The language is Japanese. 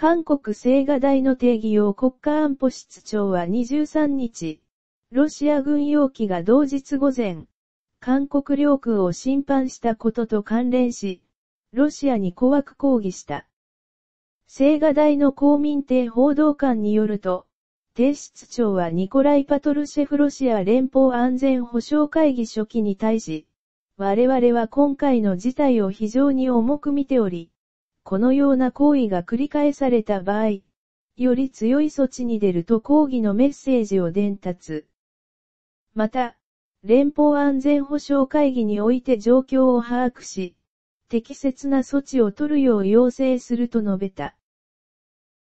韓国青瓦台の定義を国家安保室長は23日、ロシア軍用機が同日午前、韓国領空を侵犯したことと関連し、ロシアに怖く抗議した。青瓦台の公民亭報道官によると、帝室長はニコライ・パトルシェフロシア連邦安全保障会議初期に対し、我々は今回の事態を非常に重く見ており、このような行為が繰り返された場合、より強い措置に出ると抗議のメッセージを伝達。また、連邦安全保障会議において状況を把握し、適切な措置を取るよう要請すると述べた。